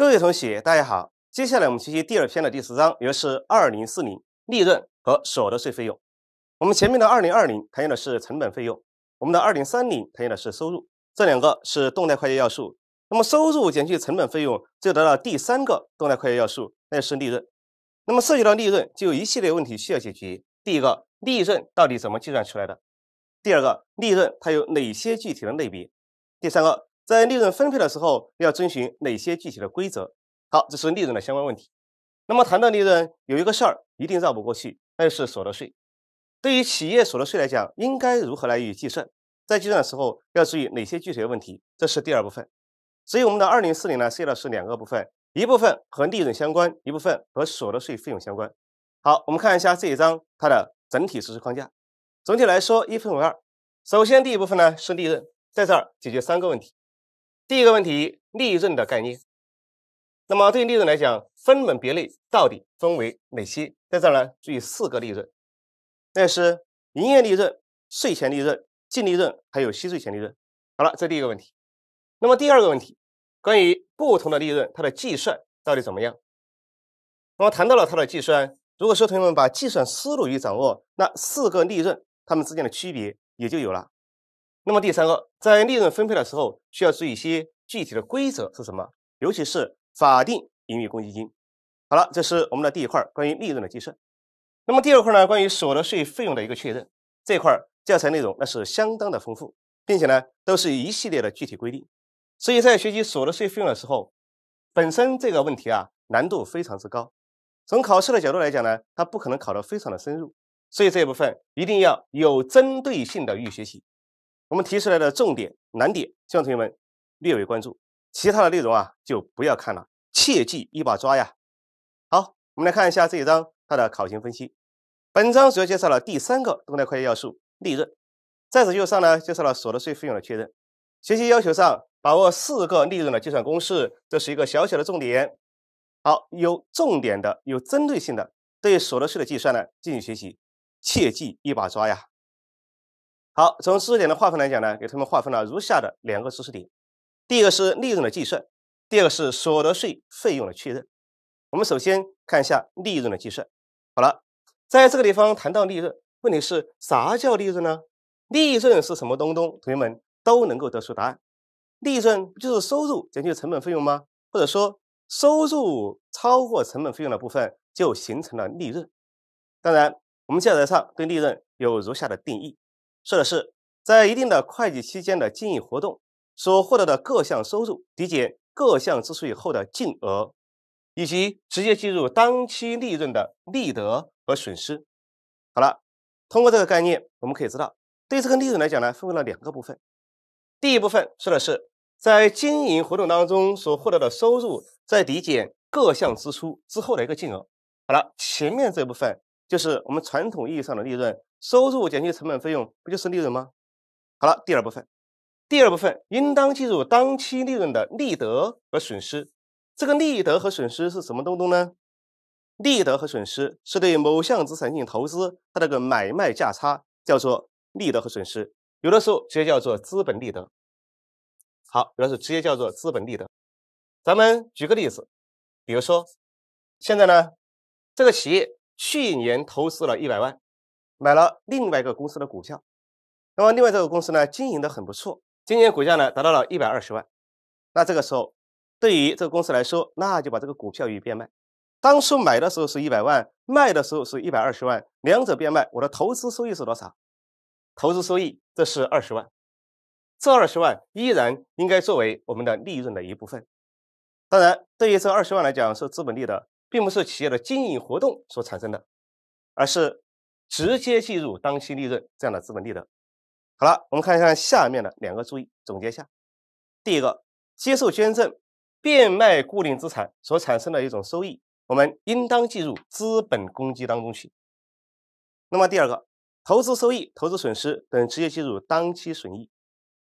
各位同学，大家好。接下来我们学习第二篇的第十章，也就是二零四零利润和所得税费用。我们前面的二零二零谈的是成本费用，我们的二零三零谈的是收入，这两个是动态会计要素。那么收入减去成本费用，就得到第三个动态会计要素，那就是利润。那么涉及到利润，就有一系列问题需要解决。第一个，利润到底怎么计算出来的？第二个，利润它有哪些具体的类别？第三个。在利润分配的时候要遵循哪些具体的规则？好，这是利润的相关问题。那么谈到利润，有一个事儿一定绕不过去，那就是所得税。对于企业所得税来讲，应该如何来予以计算？在计算的时候要注意哪些具体的问题？这是第二部分。所以我们的二零四零呢涉及到是两个部分，一部分和利润相关，一部分和所得税费用相关。好，我们看一下这一章它的整体实施框架。总体来说一分为二，首先第一部分呢是利润，在这儿解决三个问题。第一个问题，利润的概念。那么对于利润来讲，分门别类到底分为哪些？在这儿呢，注意四个利润，那是营业利润、税前利润、净利润还有息税前利润。好了，这第一个问题。那么第二个问题，关于不同的利润，它的计算到底怎么样？那么谈到了它的计算，如果说同学们把计算思路与掌握，那四个利润它们之间的区别也就有了。那么第三个，在利润分配的时候需要注意一些具体的规则是什么？尤其是法定盈余公积金。好了，这是我们的第一块关于利润的计算。那么第二块呢，关于所得税费用的一个确认，这块教材内容那是相当的丰富，并且呢都是一系列的具体规定。所以在学习所得税费用的时候，本身这个问题啊难度非常之高。从考试的角度来讲呢，它不可能考的非常的深入，所以这部分一定要有针对性的预学习。我们提出来的重点难点，希望同学们略微关注，其他的内容啊就不要看了，切记一把抓呀。好，我们来看一下这一章它的考情分析。本章主要介绍了第三个动态会计要素——利润，在此基础上呢介绍了所得税费用的确认。学习要求上，把握四个利润的计算公式，这是一个小小的重点。好，有重点的、有针对性的对所得税的计算呢进行学习，切记一把抓呀。好，从知识点的划分来讲呢，给他们划分了如下的两个知识点，第一个是利润的计算，第二个是所得税费用的确认。我们首先看一下利润的计算。好了，在这个地方谈到利润，问题是啥叫利润呢？利润是什么东东？同学们都能够得出答案。利润就是收入减去成本费用吗？或者说，收入超过成本费用的部分就形成了利润？当然，我们教材上对利润有如下的定义。说的是，在一定的会计期间的经营活动所获得的各项收入，抵减各项支出以后的净额，以及直接计入当期利润的利得和损失。好了，通过这个概念，我们可以知道，对这个利润来讲呢，分为了两个部分。第一部分说的是，在经营活动当中所获得的收入，在抵减各项支出之后的一个净额。好了，前面这部分就是我们传统意义上的利润。收入减去成本费用，不就是利润吗？好了，第二部分。第二部分应当计入当期利润的利得和损失。这个利得和损失是什么东东呢？利得和损失是对某项资产进行投资，它的个买卖价差叫做利得和损失。有的时候直接叫做资本利得。好，有的时候直接叫做资本利得。咱们举个例子，比如说，现在呢，这个企业去年投资了一百万。买了另外一个公司的股票，那么另外这个公司呢经营的很不错，今年股价呢达到了一百二十万。那这个时候，对于这个公司来说，那就把这个股票以变卖。当初买的时候是一百万，卖的时候是一百二十万，两者变卖，我的投资收益是多少？投资收益这是二十万，这二十万依然应该作为我们的利润的一部分。当然，对于这二十万来讲，是资本利的，并不是企业的经营活动所产生的，而是。直接计入当期利润这样的资本利得。好了，我们看一下下面的两个注意总结下。第一个，接受捐赠、变卖固定资产所产生的一种收益，我们应当计入资本公积当中去。那么第二个，投资收益、投资损失等直接计入当期损益。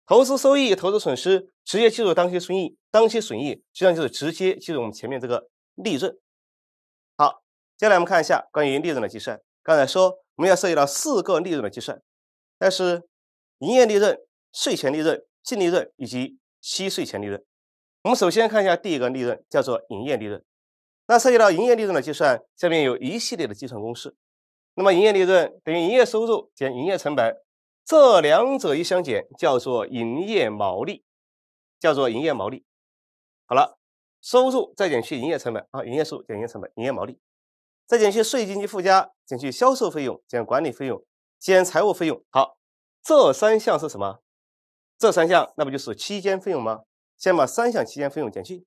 投资收益、投资损失直接计入当期损益，当期损益实际上就是直接计入我们前面这个利润。好，接下来我们看一下关于利润的计算。刚才说。我们要涉及到四个利润的计算，但是营业利润、税前利润、净利润以及息税前利润。我们首先看一下第一个利润，叫做营业利润。那涉及到营业利润的计算，下面有一系列的计算公式。那么营业利润等于营业收入减营业成本，这两者一相减叫做营业毛利，叫做营业毛利。好了，收入再减去营业成本啊，营业收入减营业成本，营业毛利。再减去税金及附加，减去销售费用，减管理费用，减财务费用。好，这三项是什么？这三项那不就是期间费用吗？先把三项期间费用减去，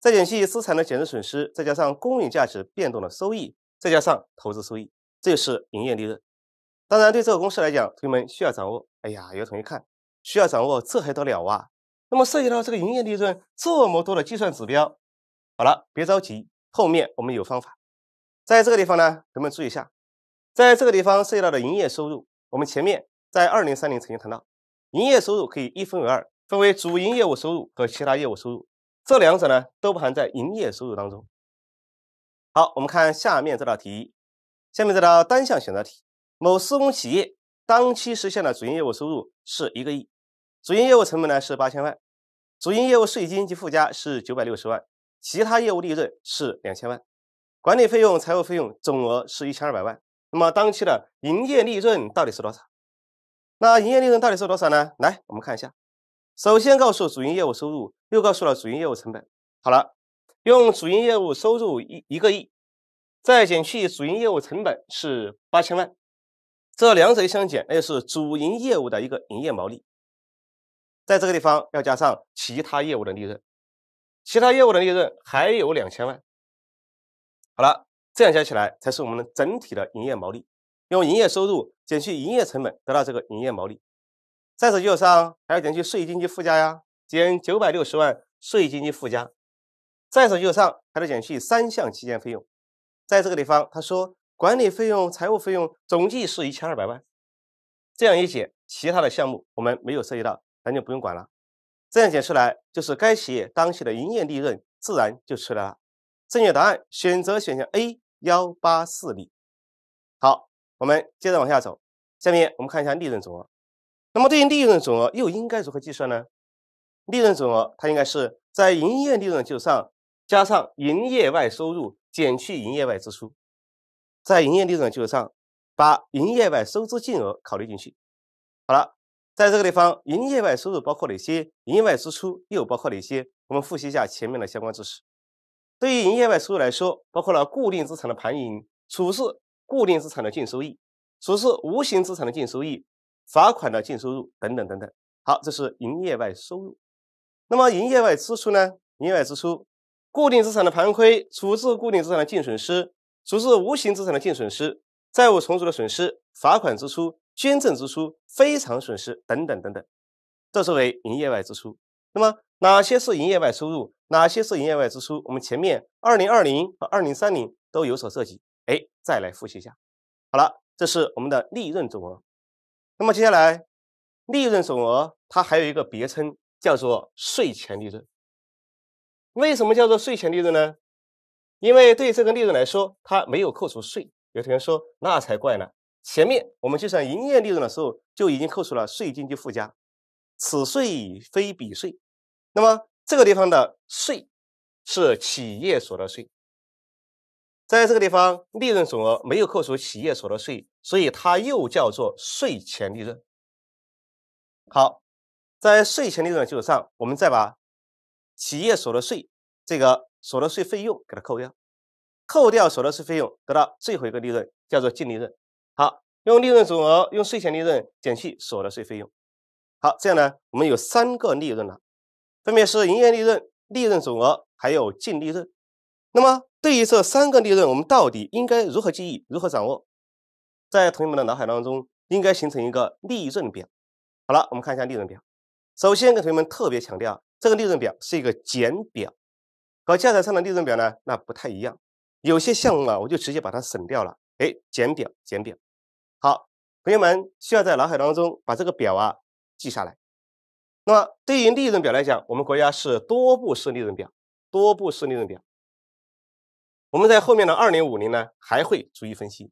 再减去资产的减值损失，再加上公允价值变动的收益，再加上投资收益，这就是营业利润。当然，对这个公式来讲，同学们需要掌握。哎呀，有同学看需要掌握，这还得了啊？那么涉及到这个营业利润这么多的计算指标，好了，别着急，后面我们有方法。在这个地方呢，同学们注意一下，在这个地方涉及到的营业收入，我们前面在二零三零曾经谈到，营业收入可以一分为二，分为主营业务收入和其他业务收入，这两者呢都包含在营业收入当中。好，我们看下面这道题，下面这道单项选择题，某施工企业当期实现的主营业务收入是一个亿，主营业务成本呢是八千万，主营业务税金及附加是九百六十万，其他业务利润是两千万。管理费用、财务费用总额是一千二百万。那么，当期的营业利润到底是多少？那营业利润到底是多少呢？来，我们看一下。首先，告诉主营业务收入，又告诉了主营业务成本。好了，用主营业务收入一一个亿，再减去主营业务成本是八千万，这两者相减，那就是主营业务的一个营业毛利。在这个地方要加上其他业务的利润，其他业务的利润还有两千万。好了，这样加起来才是我们的整体的营业毛利，用营业收入减去营业成本得到这个营业毛利。在此基础上还要减去税金及附加呀，减九百六十万税金及附加。在此基础上还得减去三项期间费用。在这个地方，他说管理费用、财务费用总计是一千二百万。这样一减，其他的项目我们没有涉及到，咱就不用管了。这样减出来就是该企业当期的营业利润，自然就出来了。正确答案选择选项 A 幺八四例。好，我们接着往下走。下面我们看一下利润总额。那么，对于利润总额又应该如何计算呢？利润总额它应该是在营业利润基础上加上营业外收入，减去营业外支出。在营业利润的基础上，把营业外收支净额考虑进去。好了，在这个地方，营业外收入包括哪些？营业外支出又包括哪些？我们复习一下前面的相关知识。对于营业外收入来说，包括了固定资产的盘盈、处置固定资产的净收益、处置无形资产的净收益、罚款的净收入等等等等。好，这是营业外收入。那么营业外支出呢？营业外支出，固定资产的盘亏、处置固定资产的净损失、处置无形资产的净损失、债务重组的损失、罚款支出、捐赠支出、非常损失等等等等，这是为营业外支出。那么哪些是营业外收入？哪些是营业外支出？我们前面二零二零和二零三零都有所涉及。哎，再来复习一下。好了，这是我们的利润总额。那么接下来，利润总额它还有一个别称，叫做税前利润。为什么叫做税前利润呢？因为对这个利润来说，它没有扣除税。有同学说，那才怪呢！前面我们计算营业利润的时候，就已经扣除了税金及附加，此税非彼税。那么这个地方的税是企业所得税，在这个地方利润总额没有扣除企业所得税，所以它又叫做税前利润。好，在税前利润基础上，我们再把企业所得税这个所得税费用给它扣掉，扣掉所得税费用，得到最后一个利润叫做净利润。好，用利润总额用税前利润减去所得税费用。好，这样呢，我们有三个利润了。分别是营业利润、利润总额还有净利润。那么对于这三个利润，我们到底应该如何记忆、如何掌握？在同学们的脑海当中，应该形成一个利润表。好了，我们看一下利润表。首先，给同学们特别强调，这个利润表是一个简表，和教材上的利润表呢，那不太一样。有些项目啊，我就直接把它省掉了。哎，简表，简表。好，同学们需要在脑海当中把这个表啊记下来。那么对于利润表来讲，我们国家是多步式利润表，多步式利润表。我们在后面的二零五零呢还会逐一分析，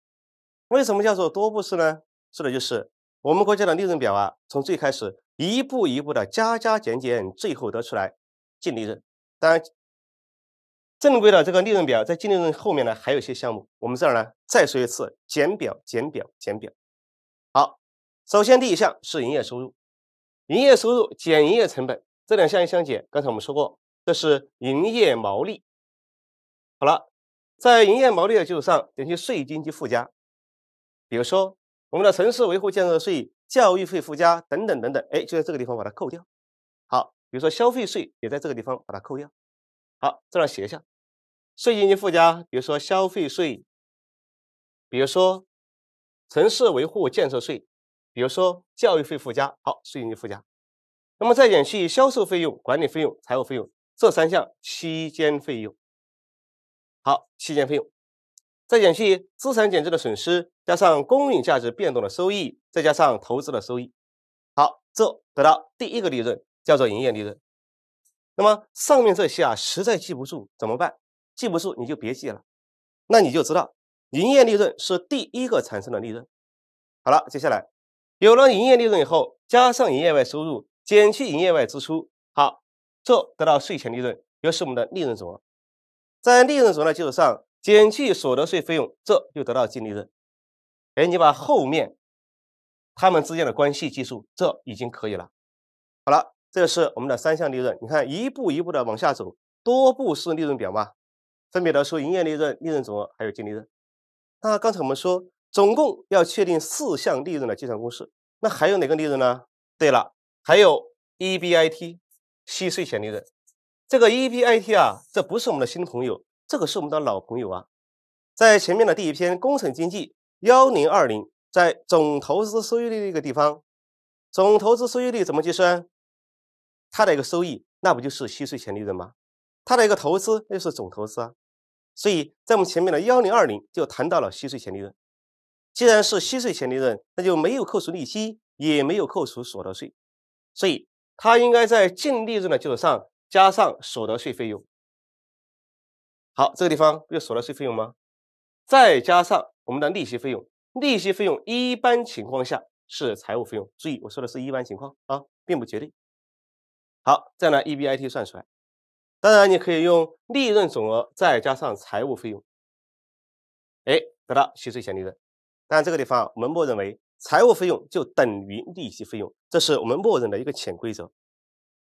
为什么叫做多步式呢？说的就是我们国家的利润表啊，从最开始一步一步的加加减减，最后得出来净利润。当然，正规的这个利润表在净利润后面呢还有一些项目，我们这儿呢再说一次，减表减表减表。好，首先第一项是营业收入。营业收入减营业成本这两项相减，刚才我们说过，这是营业毛利。好了，在营业毛利的基础上减去税金及附加，比如说我们的城市维护建设税、教育费附加等等等等，哎，就在这个地方把它扣掉。好，比如说消费税也在这个地方把它扣掉。好，这样写一下税金及附加，比如说消费税，比如说城市维护建设税。比如说教育费附加，好，税金就附加，那么再减去销售费用、管理费用、财务费用这三项期间费用，好，期间费用，再减去资产减值的损失，加上公允价值变动的收益，再加上投资的收益，好，这得到第一个利润叫做营业利润。那么上面这些啊，实在记不住怎么办？记不住你就别记了，那你就知道营业利润是第一个产生的利润。好了，接下来。有了营业利润以后，加上营业外收入，减去营业外支出，好，这得到税前利润，又是我们的利润总额。在利润总额的基础上，减去所得税费用，这就得到净利润。哎，你把后面，他们之间的关系记住，这已经可以了。好了，这是我们的三项利润，你看一步一步的往下走，多步式利润表嘛，分别得出营业利润、利润总额还有净利润。那刚才我们说。总共要确定四项利润的计算公式，那还有哪个利润呢？对了，还有 EBIT，息税前利润。这个 EBIT 啊，这不是我们的新朋友，这个是我们的老朋友啊。在前面的第一篇工程经济幺零二零，在总投资收益率那个地方，总投资收益率怎么计算？它的一个收益，那不就是息税前利润吗？它的一个投资，那就是总投资啊。所以在我们前面的幺零二零就谈到了息税前利润。既然是息税前利润，那就没有扣除利息，也没有扣除所得税，所以它应该在净利润的基础上加上所得税费用。好，这个地方不就所得税费用吗？再加上我们的利息费用，利息费用一般情况下是财务费用。注意，我说的是一般情况啊，并不绝对。好，这样呢，EBIT 算出来。当然，你可以用利润总额再加上财务费用，哎，得到息税前利润。但这个地方我们默认为财务费用就等于利息费用，这是我们默认的一个潜规则。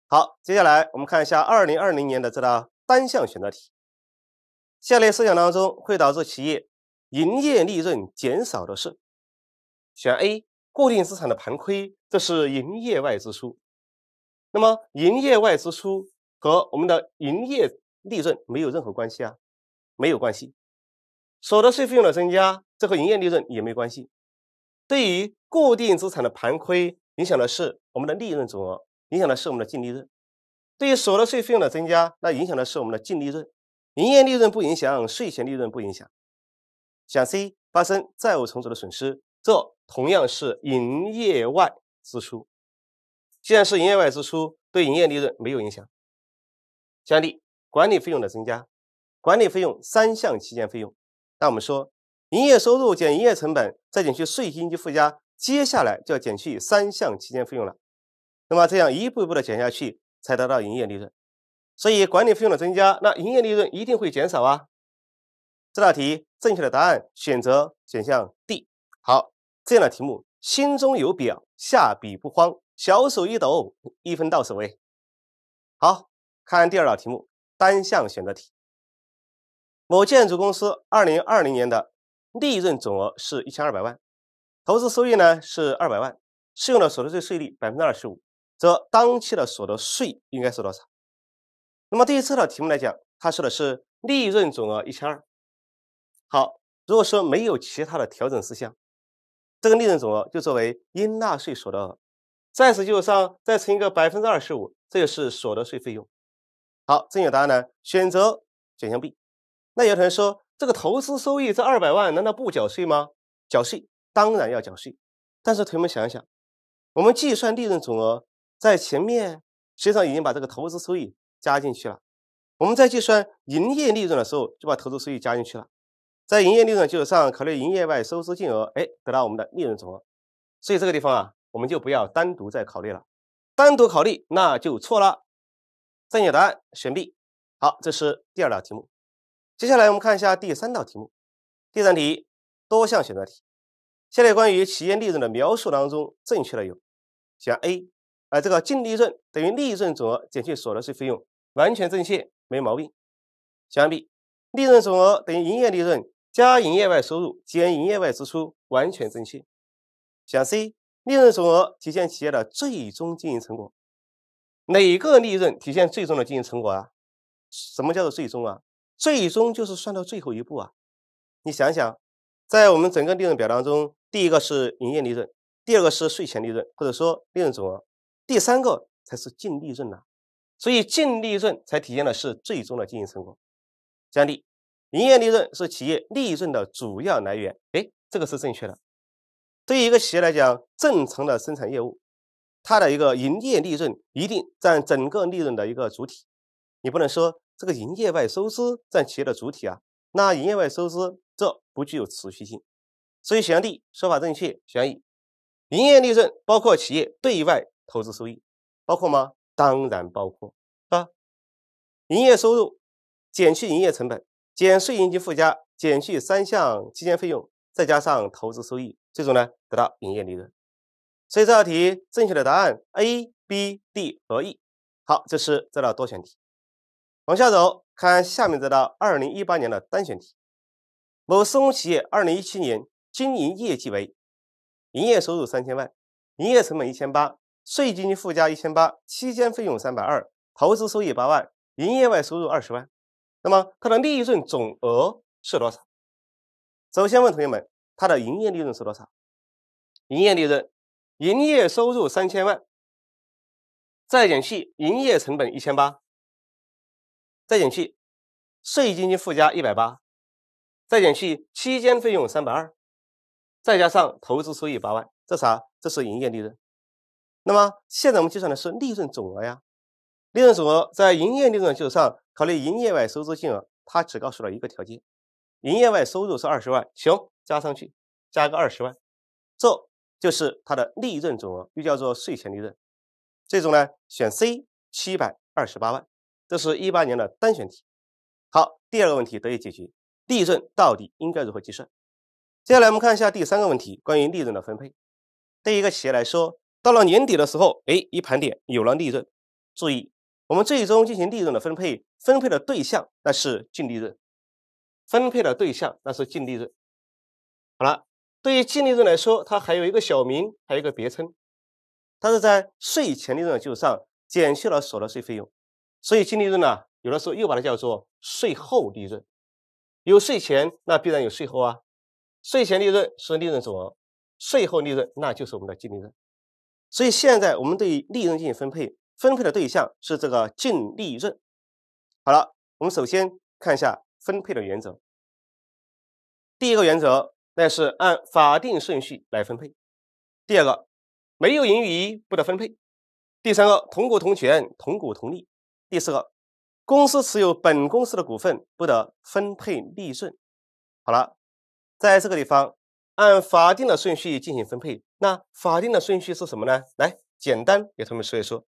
好，接下来我们看一下二零二零年的这道单项选择题：下列事项当中会导致企业营业利润减少的是？选 A，固定资产的盘亏，这是营业外支出。那么营业外支出和我们的营业利润没有任何关系啊，没有关系。所得税费用的增加，这和营业利润也没关系。对于固定资产的盘亏，影响的是我们的利润总额，影响的是我们的净利润。对于所得税费用的增加，那影响的是我们的净利润，营业利润不影响，税前利润不影响。选 C 发生债务重组的损失，这同样是营业外支出。既然是营业外支出，对营业利润没有影响。选项管理费用的增加，管理费用三项期间费用。那我们说，营业收入减营业成本，再减去税金及附加，接下来就要减去三项期间费用了。那么这样一步一步的减下去，才得到营业利润。所以管理费用的增加，那营业利润一定会减少啊。这道题正确的答案选择选项 D。好，这样的题目心中有表，下笔不慌，小手一抖，一分到手哎。好，看第二道题目，单项选择题。某建筑公司二零二零年的利润总额是一千二百万，投资收益呢是二百万，适用的所得税税率百分之二十五，则当期的所得税应该是多少？那么对于这道题目来讲，它说的是利润总额一千二。好，如果说没有其他的调整事项，这个利润总额就作为应纳税所得额，在此基础上再乘一个百分之二十五，这就是所得税费用。好，正确答案呢选择选项 B。那有同学说，这个投资收益这二百万难道不缴税吗？缴税当然要缴税，但是同学们想一想，我们计算利润总额在前面实际上已经把这个投资收益加进去了，我们在计算营业利润的时候就把投资收益加进去了，在营业利润基础上考虑营业外收支净额，哎，得到我们的利润总额，所以这个地方啊，我们就不要单独再考虑了，单独考虑那就错了，正确答案选 B。好，这是第二道题目。接下来我们看一下第三道题目。第三题，多项选择题。下列关于企业利润的描述当中，正确的有：选 A，啊，这个净利润等于利润总额减去所得税费用，完全正确，没毛病。选 B，利润总额等于营业利润加营业外收入减营业外支出，完全正确。选 C，利润总额体现企业的最终经营成果，哪个利润体现最终的经营成果啊？什么叫做最终啊？最终就是算到最后一步啊！你想想，在我们整个利润表当中，第一个是营业利润，第二个是税前利润，或者说利润总额，第三个才是净利润呢。所以净利润才体现的是最终的经营成果。举例，营业利润是企业利润的主要来源，哎，这个是正确的。对于一个企业来讲，正常的生产业务，它的一个营业利润一定占整个利润的一个主体，你不能说。这个营业外收支占企业的主体啊，那营业外收支这不具有持续性，所以选项 D 说法正确。选 E，营业利润包括企业对外投资收益，包括吗？当然包括啊。营业收入减去营业成本，减税应及附加，减去三项期间费用，再加上投资收益，最终呢得到营业利润。所以这道题正确的答案 A、B、D 和 E。好，这是这道多选题。往下走，看下面这道二零一八年的单选题。某施工企业二零一七年经营业绩为：营业收入三千万，营业成本一千八，税金附加一千八，期间费用三百二，投资收益八万，营业外收入二十万。那么它的利润总额是多少？首先问同学们，它的营业利润是多少？营业利润，营业收入三千万，再减去营业成本一千八。再减去税金金附加一百八，再减去期间费用三百二，再加上投资收益八万，这啥？这是营业利润。那么现在我们计算的是利润总额呀。利润总额在营业利润基础上考虑营业外收支金额，它只告诉了一个条件，营业外收入是二十万，行，加上去，加个二十万，这就是它的利润总额，又叫做税前利润。这种呢，选 C，七百二十八万。这是一八年的单选题，好，第二个问题得以解决。利润到底应该如何计算？接下来我们看一下第三个问题，关于利润的分配。对一个企业来说，到了年底的时候，哎，一盘点有了利润。注意，我们最终进行利润的分配，分配的对象那是净利润，分配的对象那是净利润。好了，对于净利润来说，它还有一个小名，还有一个别称，它是在税前利润的基础上减去了所得税费用。所以净利润呢，有的时候又把它叫做税后利润。有税前，那必然有税后啊。税前利润是利润总额，税后利润那就是我们的净利润。所以现在我们对利润进行分配，分配的对象是这个净利润。好了，我们首先看一下分配的原则。第一个原则，那是按法定顺序来分配。第二个，没有盈余不得分配。第三个，同股同权，同股同利。第四个，公司持有本公司的股份不得分配利润。好了，在这个地方按法定的顺序进行分配。那法定的顺序是什么呢？来，简单给同学们说一说。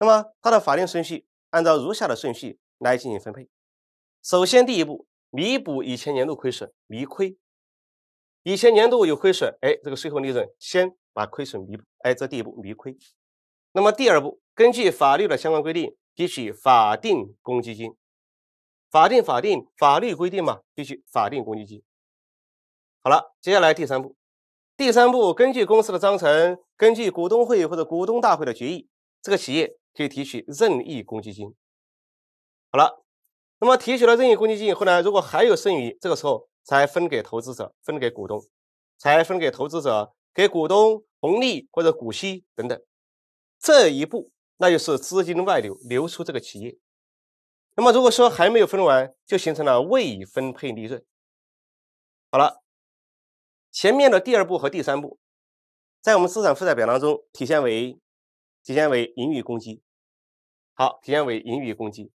那么它的法定顺序按照如下的顺序来进行分配。首先，第一步，弥补以前年度亏损，弥亏。以前年度有亏损，哎，这个税后利润，先把亏损弥补，哎，这第一步弥亏。那么第二步，根据法律的相关规定。提取法定公积金，法定法定法律规定嘛，提取法定公积金。好了，接下来第三步，第三步根据公司的章程，根据股东会或者股东大会的决议，这个企业可以提取任意公积金。好了，那么提取了任意公积金以后呢，如果还有剩余，这个时候才分给投资者，分给股东，才分给投资者给股东红利或者股息等等。这一步。那就是资金外流流出这个企业，那么如果说还没有分完，就形成了未分配利润。好了，前面的第二步和第三步，在我们资产负债表当中体现为体现为盈余公积。好，体现为盈余公积。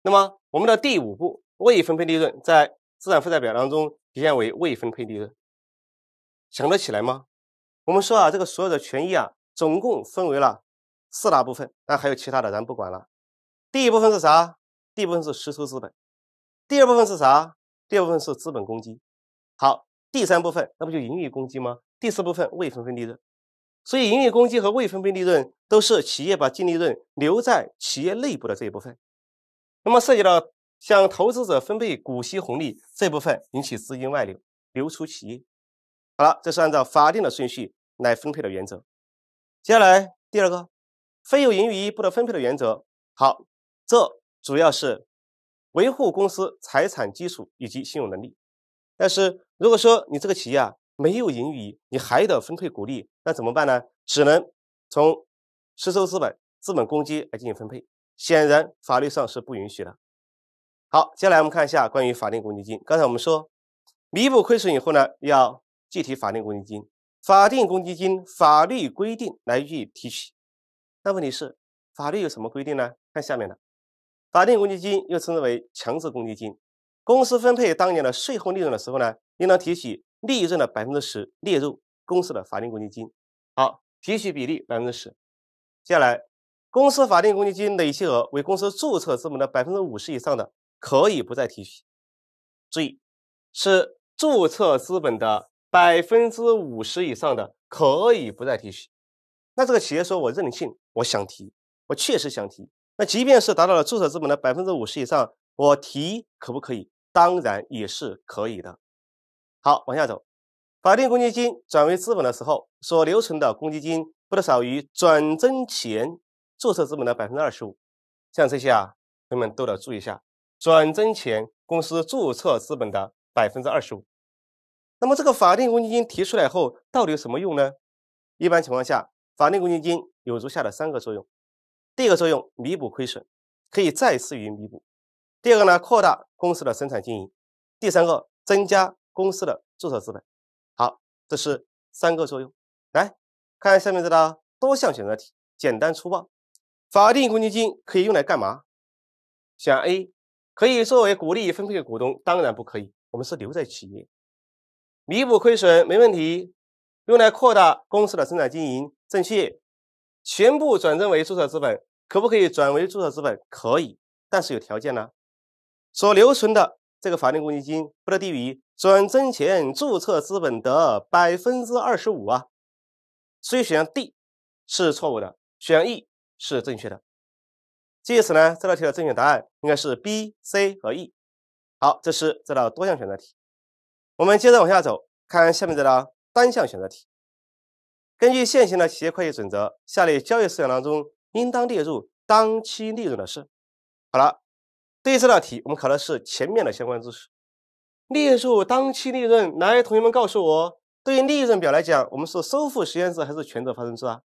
那么我们的第五步未分配利润，在资产负债表当中体现为未分配利润。想得起来吗？我们说啊，这个所有的权益啊，总共分为了。四大部分，那还有其他的咱不管了。第一部分是啥？第一部分是实收资本。第二部分是啥？第二部分是资本公积。好，第三部分那不就盈余公积吗？第四部分未分配利润。所以盈余公积和未分配利润都是企业把净利润留在企业内部的这一部分。那么涉及到向投资者分配股息红利这部分，引起资金外流流出企业。好了，这是按照法定的顺序来分配的原则。接下来第二个。非有盈余不得分配的原则。好，这主要是维护公司财产基础以及信用能力。但是，如果说你这个企业啊没有盈余，你还得分配股利，那怎么办呢？只能从实收资本、资本公积来进行分配。显然，法律上是不允许的。好，接下来我们看一下关于法定公积金。刚才我们说，弥补亏损以后呢，要计提法定公积金。法定公积金法律规定来予以提取。那问题是，法律有什么规定呢？看下面的，法定公积金又称之为强制公积金。公司分配当年的税后利润的时候呢，应当提取利润的百分之十，列入公司的法定公积金。好，提取比例百分之十。接下来，公司法定公积金累计额为公司注册资本的百分之五十以上的，可以不再提取。注意，是注册资本的百分之五十以上的可以不再提取。那这个企业说：“我认你信，我想提，我确实想提。那即便是达到了注册资本的百分之五十以上，我提可不可以？当然也是可以的。好，往下走，法定公积金转为资本的时候，所留存的公积金不得少于转增前注册资本的百分之二十五。这些啊，同朋友们都得注意一下，转增前公司注册资本的百分之二十五。那么这个法定公积金提出来后，到底有什么用呢？一般情况下，法定公积金有如下的三个作用：第一个作用，弥补亏损，可以再次予以弥补；第二个呢，扩大公司的生产经营；第三个，增加公司的注册资本。好，这是三个作用。来看下面这道多项选择题，简单粗暴。法定公积金可以用来干嘛？选 A，可以作为股利分配给股东，当然不可以，我们是留在企业。弥补亏损没问题，用来扩大公司的生产经营。正确，全部转增为注册资本，可不可以转为注册资本？可以，但是有条件呢，所留存的这个法定公积金不得低于转增前注册资本的百分之二十五啊。所以选项 D 是错误的，选项 E 是正确的。借此呢，这道题的正确答案应该是 B、C 和 E。好，这是这道多项选择题。我们接着往下走，看下面这道单项选择题。根据现行的企业会计准则，下列交易事项当中应当列入当期利润的是？好了，对于这道题，我们考的是前面的相关知识。列入当期利润，来，同学们告诉我，对于利润表来讲，我们是收付实现制还是权责发生制啊？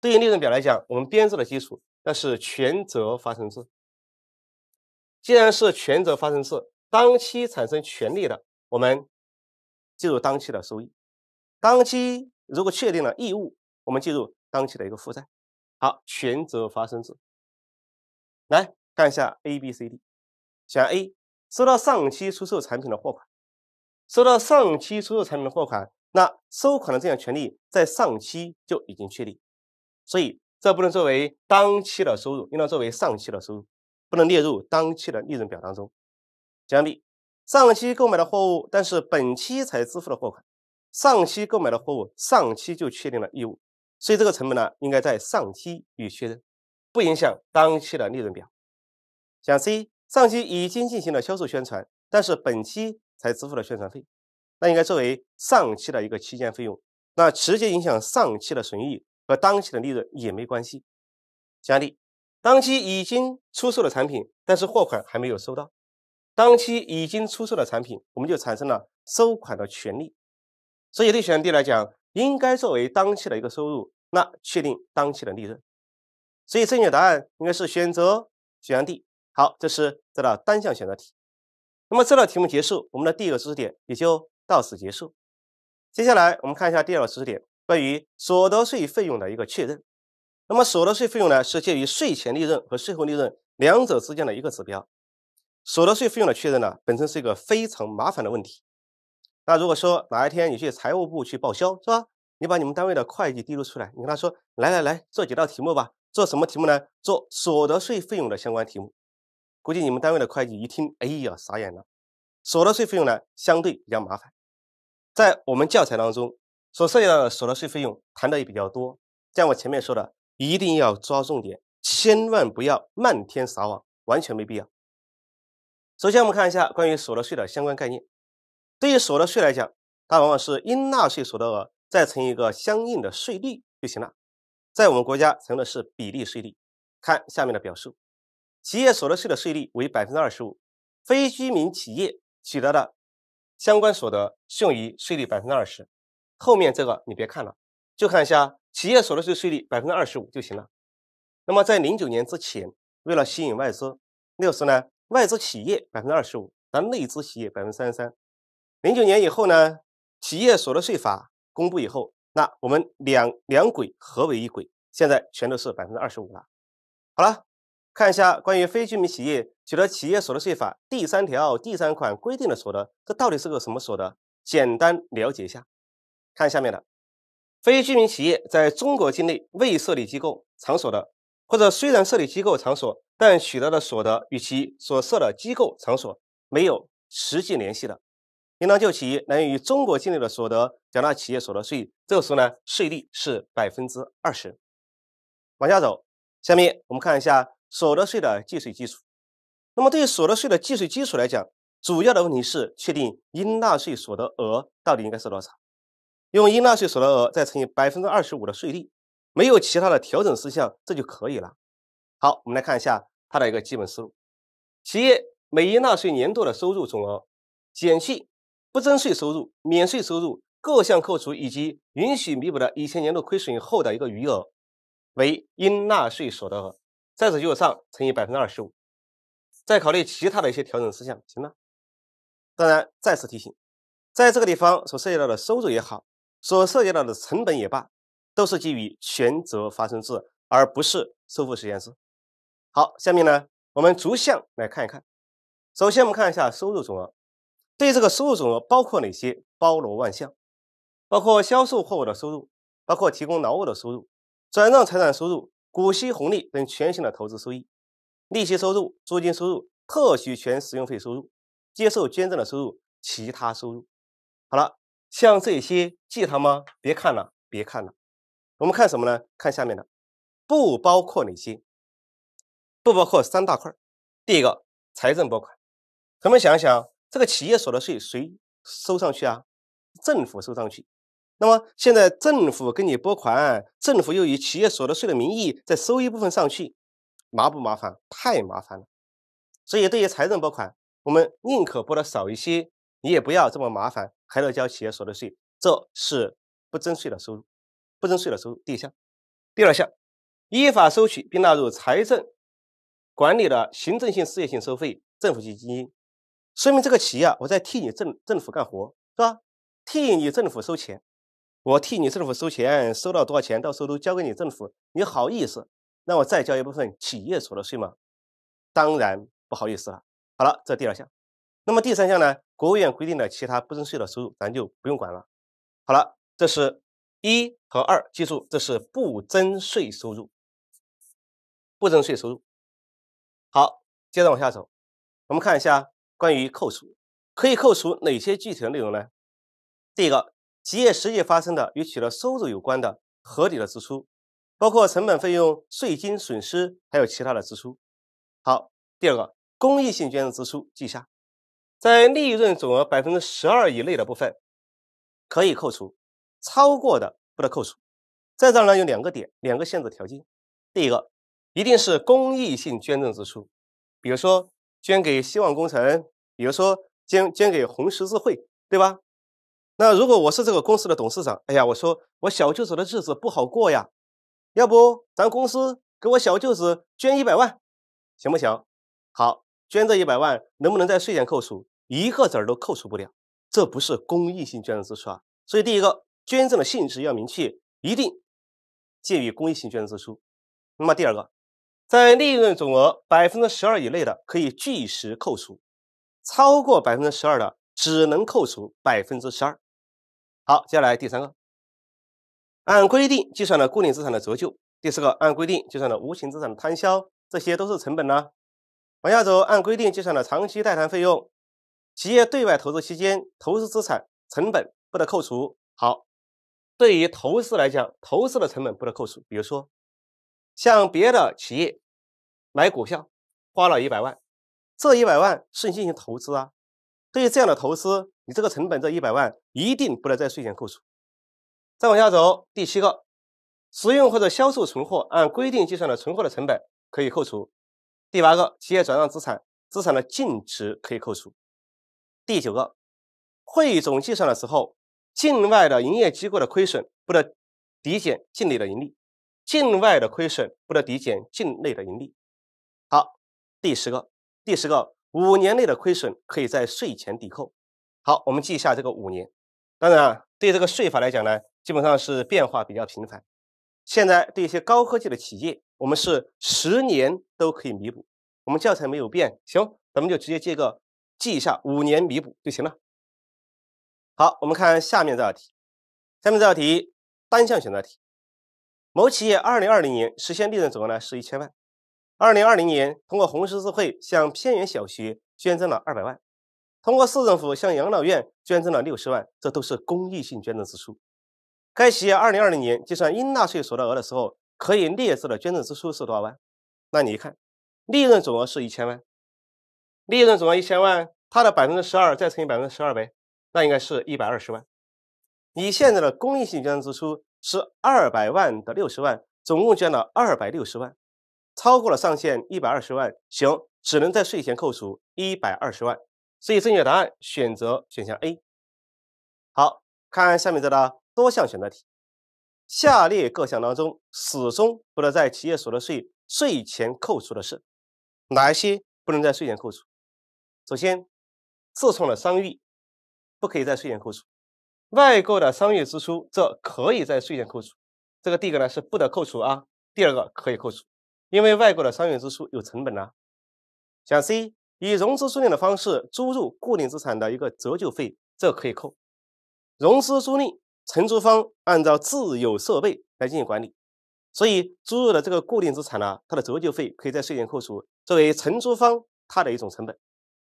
对于利润表来讲，我们编制的基础那是权责发生制。既然是权责发生制，当期产生权利的，我们计入当期的收益，当期。如果确定了义务，我们计入当期的一个负债。好，权责发生制。来，看一下 A、B、C、D。选 A，收到上期出售产品的货款，收到上期出售产品的货款，那收款的这项权利在上期就已经确立，所以这不能作为当期的收入，应当作为上期的收入，不能列入当期的利润表当中。选项 B，上期购买的货物，但是本期才支付的货款。上期购买的货物，上期就确定了义务，所以这个成本呢应该在上期予以确认，不影响当期的利润表。讲 C，上期已经进行了销售宣传，但是本期才支付了宣传费，那应该作为上期的一个期间费用，那直接影响上期的损益和当期的利润也没关系。加例，当期已经出售的产品，但是货款还没有收到，当期已经出售的产品，我们就产生了收款的权利。所以，对选项 D 来讲，应该作为当期的一个收入，那确定当期的利润。所以，正确答案应该是选择选项 D。好，这是这道单项选择题。那么，这道题目结束，我们的第一个知识点也就到此结束。接下来，我们看一下第二个知识点，关于所得税费用的一个确认。那么，所得税费用呢，是介于税前利润和税后利润两者之间的一个指标。所得税费用的确认呢，本身是一个非常麻烦的问题。那如果说哪一天你去财务部去报销是吧？你把你们单位的会计滴露出来，你跟他说来来来做几道题目吧。做什么题目呢？做所得税费用的相关题目。估计你们单位的会计一听，哎呀傻眼了。所得税费用呢相对比较麻烦，在我们教材当中所涉及到的所得税费用谈的也比较多。像我前面说的，一定要抓重点，千万不要漫天撒网，完全没必要。首先我们看一下关于所得税的相关概念。对于所得税来讲，它往往是应纳税所得额再乘一个相应的税率就行了。在我们国家采用的是比例税率。看下面的表述：企业所得税的税率为百分之二十五，非居民企业取得的相关所得适用于税率百分之二十。后面这个你别看了，就看一下企业所得税税率百分之二十五就行了。那么在零九年之前，为了吸引外资，那时呢外资企业百分之二十五，但内资企业百分之三十三。零九年以后呢，企业所得税法公布以后，那我们两两轨合为一轨，现在全都是百分之二十五了。好了，看一下关于非居民企业取得企业所得税法第三条第三款规定的所得，这到底是个什么所得？简单了解一下，看下面的，非居民企业在中国境内未设立机构场所的，或者虽然设立机构场所，但取得的所得与其所设的机构场所没有实际联系的。应当就其来源于中国境内的所得缴纳企业所得税。这个时候呢，税率是百分之二十。往下走，下面我们看一下所得税的计税基础。那么，对于所得税的计税基础来讲，主要的问题是确定应纳税所得额到底应该是多少，用应纳税所得额再乘以百分之二十五的税率，没有其他的调整事项，这就可以了。好，我们来看一下它的一个基本思路：企业每一纳税年度的收入总额减去。不征税收入、免税收入、各项扣除以及允许弥补的以前年度亏损后的一个余额，为应纳税所得额，在此基础上乘以百分之二十五，再考虑其他的一些调整事项，行吗？当然，再次提醒，在这个地方所涉及到的收入也好，所涉及到的成本也罢，都是基于权责发生制，而不是收付实现制。好，下面呢，我们逐项来看一看。首先，我们看一下收入总额。对这个收入总额包括哪些？包罗万象，包括销售货物的收入，包括提供劳务的收入，转让财产收入、股息红利等全新的投资收益、利息收入、租金收入、特许权使用费收入、接受捐赠的收入、其他收入。好了，像这些记它吗？别看了，别看了。我们看什么呢？看下面的，不包括哪些？不包括三大块第一个，财政拨款。咱们想一想。这个企业所得税谁收上去啊？政府收上去。那么现在政府给你拨款，政府又以企业所得税的名义再收一部分上去，麻不麻烦？太麻烦了。所以对于财政拨款，我们宁可拨的少一些，你也不要这么麻烦，还要交企业所得税。这是不征税的收入，不征税的收入第一项，第二项，依法收取并纳入财政管理的行政性、事业性收费、政府性基金。说明这个企业，我在替你政政府干活，是吧？替你政府收钱，我替你政府收钱，收到多少钱，到时候都交给你政府。你好意思让我再交一部分企业所得税吗？当然不好意思了。好了，这第二项。那么第三项呢？国务院规定的其他不征税的收入，咱就不用管了。好了，这是一和二，记住，这是不征税收入，不征税收入。好，接着往下走，我们看一下。关于扣除，可以扣除哪些具体的内容呢？第一个，企业实际发生的与取得收入有关的合理的支出，包括成本费用、税金损失，还有其他的支出。好，第二个，公益性捐赠支出，记下，在利润总额百分之十二以内的部分可以扣除，超过的不得扣除。在这呢有两个点，两个限制条件。第一个，一定是公益性捐赠支出，比如说。捐给希望工程，比如说捐捐给红十字会，对吧？那如果我是这个公司的董事长，哎呀，我说我小舅子的日子不好过呀，要不咱公司给我小舅子捐一百万，行不行？好，捐这一百万能不能在税前扣除？一个子儿都扣除不了，这不是公益性捐赠支出啊。所以第一个，捐赠的性质要明确，一定介于公益性捐赠支出。那么第二个。在利润总额百分之十二以内的，可以据实扣除；超过百分之十二的，只能扣除百分之十二。好，接下来第三个，按规定计算了固定资产的折旧；第四个，按规定计算了无形资产的摊销，这些都是成本呢。往下走，按规定计算了长期待摊费用。企业对外投资期间，投资资产成本不得扣除。好，对于投资来讲，投资的成本不得扣除。比如说，像别的企业。买股票花了一百万，这一百万是你进行投资啊。对于这样的投资，你这个成本这一百万一定不能在税前扣除。再往下走，第七个，使用或者销售存货，按规定计算的存货的成本可以扣除。第八个，企业转让资产，资产的净值可以扣除。第九个，汇总计算的时候，境外的营业机构的亏损不得抵减境内的盈利，境外的亏损不得抵减境内的盈利。第十个，第十个，五年内的亏损可以在税前抵扣。好，我们记一下这个五年。当然啊，对这个税法来讲呢，基本上是变化比较频繁。现在对一些高科技的企业，我们是十年都可以弥补。我们教材没有变，行，咱们就直接这个记一下五年弥补就行了。好，我们看下面这道题。下面这道题，单项选择题。某企业二零二零年实现利润总额呢是一千万。二零二零年，通过红十字会向偏远小学捐赠了二百万，通过市政府向养老院捐赠了六十万，这都是公益性捐赠支出。该企业二零二零年计算应纳税所得额的时候，可以列支的捐赠支出是多少万？那你一看，利润总额是一千万，利润总额一千万，它的百分之十二再乘以百分之十二呗，那应该是一百二十万。你现在的公益性捐赠支出是二百万的六十万，总共捐了二百六十万。超过了上限一百二十万，行，只能在税前扣除一百二十万。所以正确答案选择选项 A。好，看下面这道多项选择题：下列各项当中，始终不得在企业所得税税前扣除的是哪一些？不能在税前扣除。首先，自创的商誉不可以在税前扣除；外购的商业支出，这可以在税前扣除。这个第一个呢是不得扣除啊，第二个可以扣除。因为外国的商业支出有成本呢，选 C 以融资租赁的方式租入固定资产的一个折旧费，这可以扣。融资租赁承租方按照自有设备来进行管理，所以租入的这个固定资产呢，它的折旧费可以在税前扣除，作为承租方它的一种成本。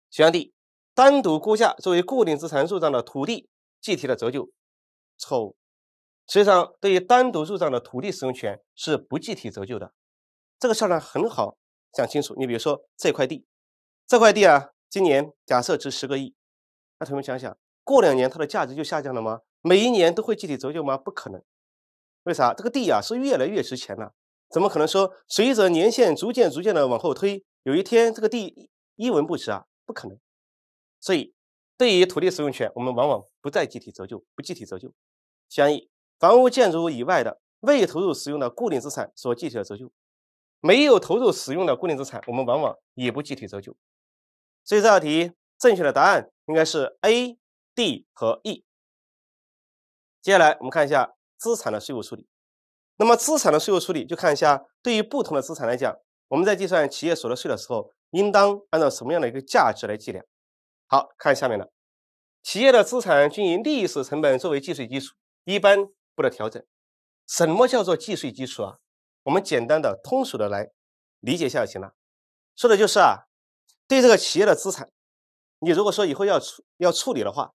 选项 D 单独估价作为固定资产入账的土地计提的折旧，错误。实际上，对于单独入账的土地使用权是不计提折旧的。这个事儿呢很好讲清楚。你比如说这块地，这块地啊，今年假设值十个亿，那同学们想想，过两年它的价值就下降了吗？每一年都会具体折旧吗？不可能。为啥？这个地啊是越来越值钱了，怎么可能说随着年限逐渐逐渐的往后推，有一天这个地一文不值啊？不可能。所以，对于土地使用权，我们往往不再具体折旧，不具体折旧。相应，房屋建筑物以外的未投入使用的固定资产所具体的折旧。没有投入使用的固定资产，我们往往也不计提折旧，所以这道题正确的答案应该是 A、D 和 E。接下来我们看一下资产的税务处理。那么资产的税务处理就看一下，对于不同的资产来讲，我们在计算企业所得税的时候，应当按照什么样的一个价值来计量？好看下面的，企业的资产均以历史成本作为计税基础，一般不得调整。什么叫做计税基础啊？我们简单的、通俗的来理解一下就行了。说的就是啊，对这个企业的资产，你如果说以后要处要处理的话，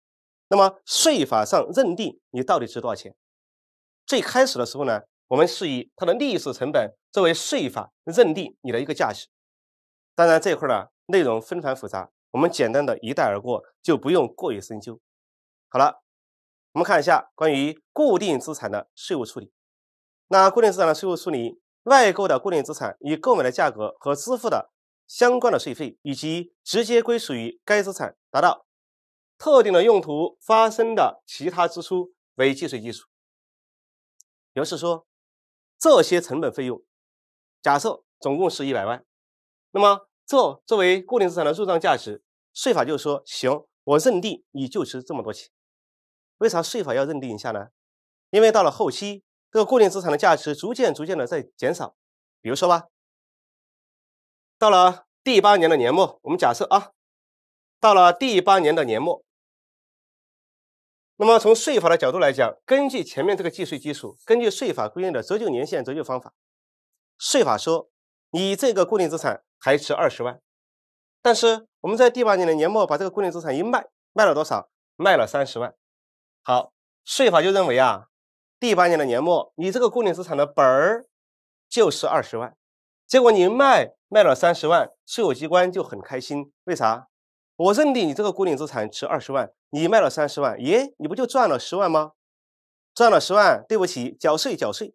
那么税法上认定你到底值多少钱？最开始的时候呢，我们是以它的历史成本作为税法认定你的一个价值。当然这一块呢内容纷繁复杂，我们简单的一带而过，就不用过于深究。好了，我们看一下关于固定资产的税务处理。那固定资产的税务处理，外购的固定资产以购买的价格和支付的相关的税费，以及直接归属于该资产达到特定的用途发生的其他支出为计税基础。也就是说，这些成本费用，假设总共是一百万，那么这作为固定资产的入账价值，税法就是说行，我认定你就值这么多钱。为啥税法要认定一下呢？因为到了后期。这个固定资产的价值逐渐、逐渐的在减少，比如说吧，到了第八年的年末，我们假设啊，到了第八年的年末，那么从税法的角度来讲，根据前面这个计税基础，根据税法规定的折旧年限、折旧方法，税法说你这个固定资产还值二十万，但是我们在第八年的年末把这个固定资产一卖，卖了多少？卖了三十万。好，税法就认为啊。第八年的年末，你这个固定资产的本儿就是二十万，结果你卖卖了三十万，税务机关就很开心。为啥？我认定你这个固定资产值二十万，你卖了三十万，耶，你不就赚了十万吗？赚了十万，对不起，缴税缴税。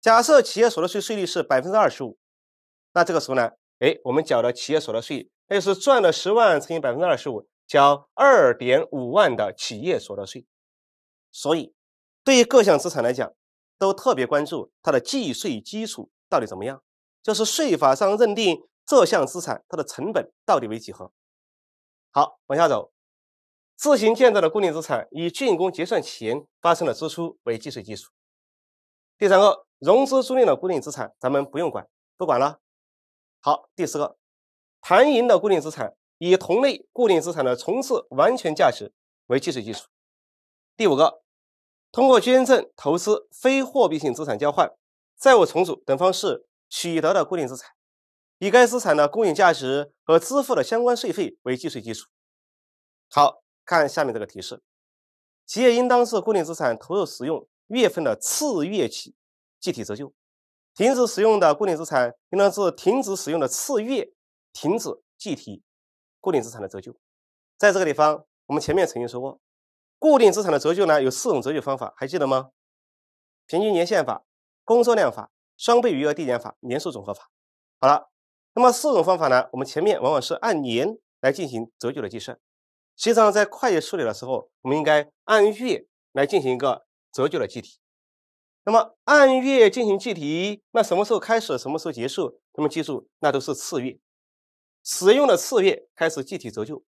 假设企业所得税税率是百分之二十五，那这个时候呢？哎，我们缴的企业所得税，那就是赚了十万乘以百分之二十五，交二点五万的企业所得税。所以。对于各项资产来讲，都特别关注它的计税基础到底怎么样，就是税法上认定这项资产它的成本到底为几何。好，往下走，自行建造的固定资产以竣工结算前发生的支出为计税基础。第三个，融资租赁的固定资产咱们不用管，不管了。好，第四个，盘盈的固定资产以同类固定资产的重置完全价值为计税基础。第五个。通过捐赠、投资、非货币性资产交换、债务重组等方式取得的固定资产，以该资产的公允价值和支付的相关税费为计税基础。好看下面这个提示：企业应当是固定资产投入使用月份的次月起计提折旧；停止使用的固定资产应当是停止使用的次月停止计提固定资产的折旧。在这个地方，我们前面曾经说过。固定资产的折旧呢，有四种折旧方法，还记得吗？平均年限法、工作量法、双倍余额递减法、年数总和法。好了，那么四种方法呢，我们前面往往是按年来进行折旧的计算。实际上，在会计处理的时候，我们应该按月来进行一个折旧的计提。那么按月进行计提，那什么时候开始，什么时候结束？那么记住，那都是次月使用的次月开始计提折旧，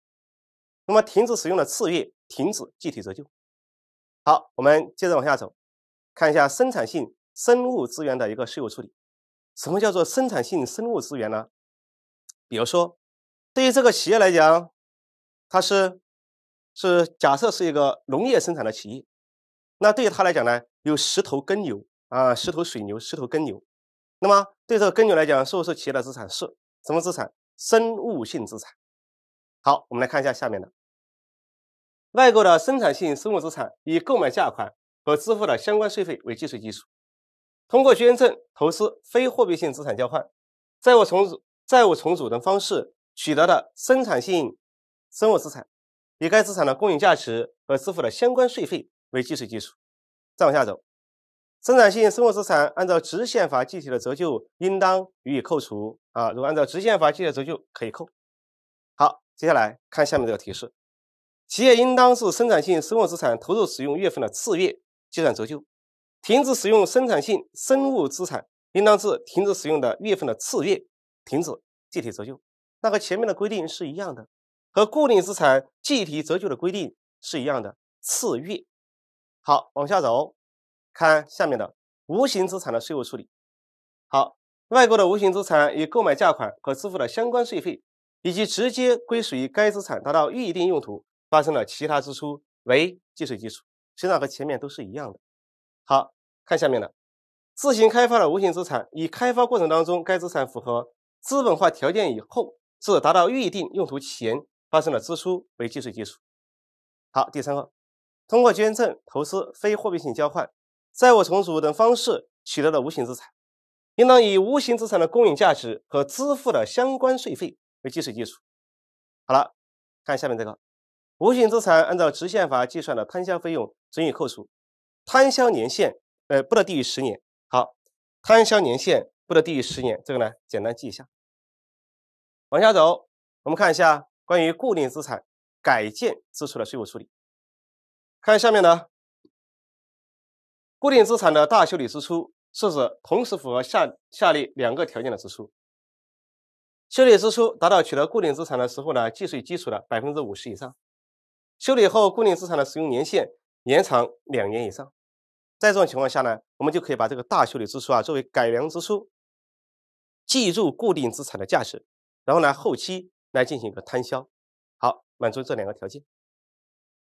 那么停止使用的次月。停止计提折旧。好，我们接着往下走，看一下生产性生物资源的一个税务处理。什么叫做生产性生物资源呢？比如说，对于这个企业来讲，它是是假设是一个农业生产的企业，那对于它来讲呢，有十头耕牛啊，十头水牛，十头耕牛。那么对这个耕牛来讲，是不是企业的资产？是，什么资产？生物性资产。好，我们来看一下下面的。外购的生产性生物资产，以购买价款和支付的相关税费为计税基础；通过捐赠、投资、非货币性资产交换、债务重组、债务重组等方式取得的生产性生物资产，以该资产的公允价值和支付的相关税费为计税基础。再往下走，生产性生物资产按照直线法计提的折旧，应当予以扣除。啊，如果按照直线法计提的折旧可以扣。好，接下来看下面这个提示。企业应当是生产性生物资产投入使用月份的次月计算折旧，停止使用生产性生物资产应当是停止使用的月份的次月停止计提折旧，那和前面的规定是一样的，和固定资产计提折旧的规定是一样的次月。好，往下走，看下面的无形资产的税务处理。好，外购的无形资产与购买价款和支付的相关税费，以及直接归属于该资产达到预定用途。发生了其他支出为计税基础，实际上和前面都是一样的。好，看下面的自行开发的无形资产，以开发过程当中该资产符合资本化条件以后至达到预定用途前发生的支出为计税基础。好，第三个，通过捐赠、投资、非货币性交换、债务重组等方式取得的无形资产，应当以无形资产的公允价值和支付的相关税费为计税基础。好了，看下面这个。无形资产按照直线法计算的摊销费用准予扣除，摊销年限呃不得低于十年。好，摊销年限不得低于十年，这个呢简单记一下。往下走，我们看一下关于固定资产改建支出的税务处理。看下面呢，固定资产的大修理支出是指同时符合下下列两个条件的支出：修理支出达到取得固定资产的时候呢计税基础的百分之五十以上。修理后固定资产的使用年限延长两年以上，在这种情况下呢，我们就可以把这个大修理支出啊作为改良支出，计入固定资产的价值，然后呢后期来进行一个摊销，好满足这两个条件。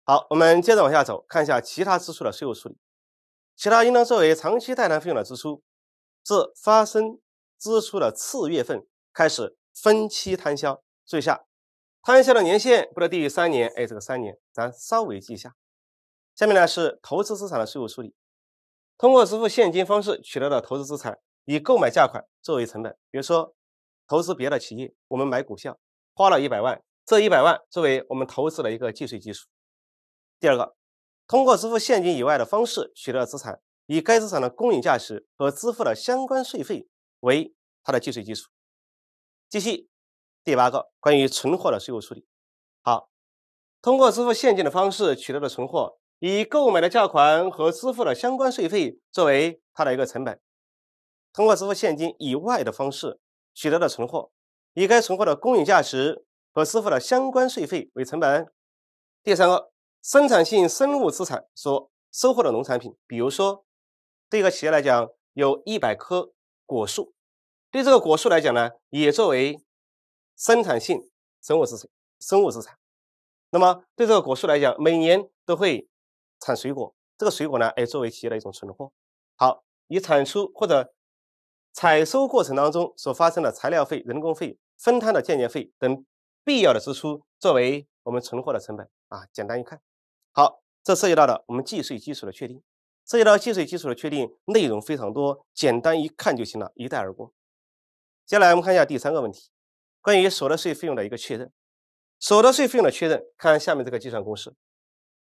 好，我们接着往下走，看一下其他支出的税务处理。其他应当作为长期待摊费用的支出，自发生支出的次月份开始分期摊销。注意下。摊销的年限不得低于三年，哎，这个三年咱稍微记一下。下面呢是投资资产的税务处理，通过支付现金方式取得的投资资产，以购买价款作为成本。比如说，投资别的企业，我们买股票花了一百万，这一百万作为我们投资的一个计税基础。第二个，通过支付现金以外的方式取得的资产，以该资产的公允价值和支付的相关税费为它的计税基础。继续。第八个，关于存货的税务处理。好，通过支付现金的方式取得的存货，以购买的价款和支付的相关税费作为它的一个成本。通过支付现金以外的方式取得的存货，以该存货的公允价值和支付的相关税费为成本。第三个，生产性生物资产所收获的农产品，比如说，对一个企业来讲，有一百棵果树，对这个果树来讲呢，也作为。生产性生物资产，生物资产。那么对这个果树来讲，每年都会产水果，这个水果呢，哎，作为企业的一种存货。好，以产出或者采收过程当中所发生的材料费、人工费、分摊的间接费等必要的支出，作为我们存货的成本啊。简单一看，好，这涉及到的我们计税基础的确定，涉及到计税基础的确定内容非常多，简单一看就行了，一带而过。接下来我们看一下第三个问题。关于所得税费用的一个确认，所得税费用的确认，看下面这个计算公式。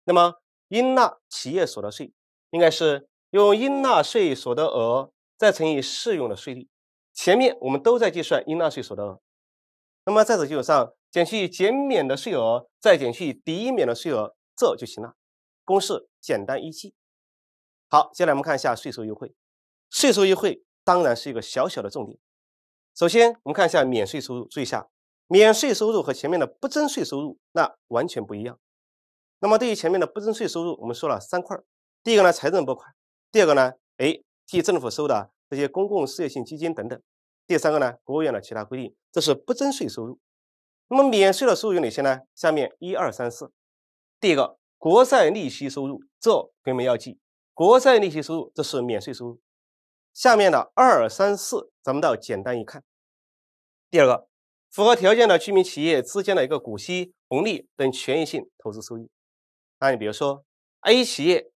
那么应纳企业所得税应该是用应纳税所得额再乘以适用的税率。前面我们都在计算应纳税所得额，那么在此基础上减去减免的税额，再减去抵免的税额，这就行了。公式简单易记。好，接下来我们看一下税收优惠。税收优惠当然是一个小小的重点。首先，我们看一下免税收入。注意下，免税收入和前面的不征税收入那完全不一样。那么，对于前面的不征税收入，我们说了三块第一个呢，财政拨款；第二个呢，哎，替政府收的这些公共事业性基金等等；第三个呢，国务院的其他规定。这是不征税收入。那么，免税的收入有哪些呢？下面一二三四。第一个，国债利息收入，这朋友们要记，国债利息收入这是免税收入。下面的二三四，咱们倒简单一看。第二个，符合条件的居民企业之间的一个股息红利等权益性投资收益。那你比如说，A 企业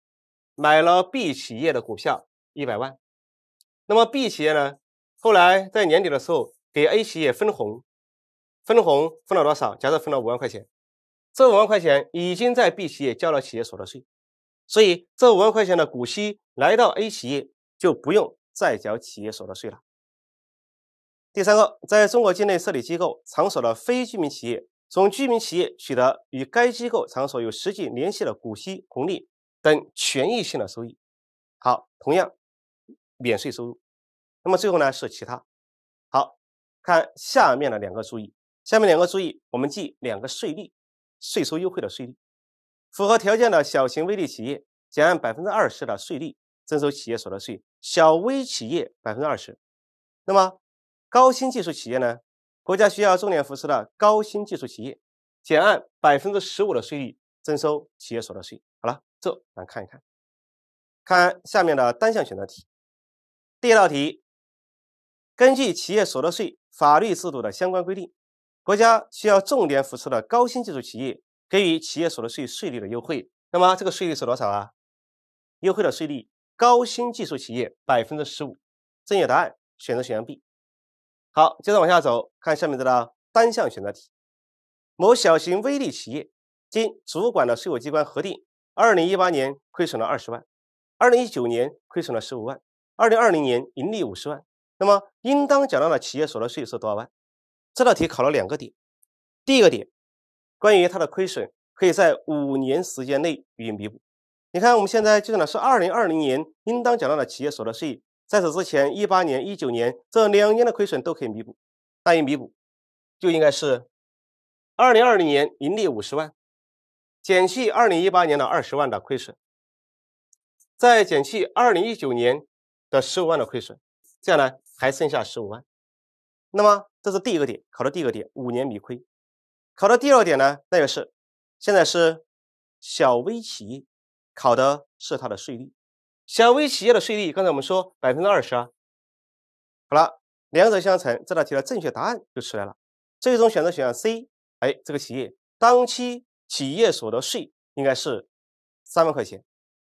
买了 B 企业的股票一百万，那么 B 企业呢，后来在年底的时候给 A 企业分红，分红分了多少？假设分了五万块钱，这五万块钱已经在 B 企业交了企业所得税，所以这五万块钱的股息来到 A 企业就不用。再缴企业所得税了。第三个，在中国境内设立机构场所的非居民企业，从居民企业取得与该机构场所有实际联系的股息红利等权益性的收益，好，同样免税收入。那么最后呢是其他。好，看下面的两个注意，下面两个注意，我们记两个税率，税收优惠的税率。符合条件的小型微利企业，减按百分之二十的税率征收企业所得税。小微企业百分之二十，那么高新技术企业呢？国家需要重点扶持的高新技术企业，减按百分之十五的税率征收企业所得税。好了，这咱看一看，看下面的单项选择题。第一道题，根据企业所得税法律制度的相关规定，国家需要重点扶持的高新技术企业给予企业所得税税率的优惠，那么这个税率是多少啊？优惠的税率。高新技术企业百分之十五，正确答案选择选项 B。好，接着往下走，看下面这道单项选择题。某小型微利企业经主管的税务机关核定，二零一八年亏损了二十万，二零一九年亏损了十五万，二零二零年盈利五十万。那么，应当缴纳的企业所得税是多少万？这道题考了两个点。第一个点，关于它的亏损可以在五年时间内予以弥补。你看，我们现在计算的是二零二零年应当缴纳的企业所得税。在此之前，一八年、一九年这两年的亏损都可以弥补，那一弥补就应该是二零二零年盈利五十万，减去二零一八年的二十万的亏损，再减去二零一九年的十五万的亏损，这样呢还剩下十五万。那么这是第一个点，考的第二个点，五年弥亏。考的第二点呢，那就是现在是小微企业。考的是它的税率，小微企业的税率，刚才我们说百分之二十啊。好了，两者相乘，这道题的正确答案就出来了。最终选择选项 C，哎，这个企业当期企业所得税应该是三万块钱。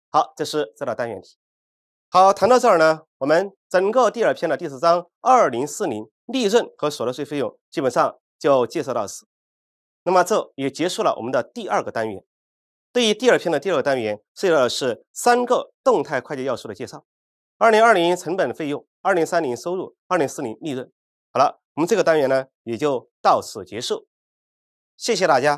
好，这是这道单元题。好，谈到这儿呢，我们整个第二篇的第十章二零四零利润和所得税费用基本上就介绍到此。那么这也结束了我们的第二个单元。对于第二篇的第二个单元，涉及到的是三个动态会计要素的介绍：2020成本费用、2030收入、2040利润。好了，我们这个单元呢也就到此结束，谢谢大家。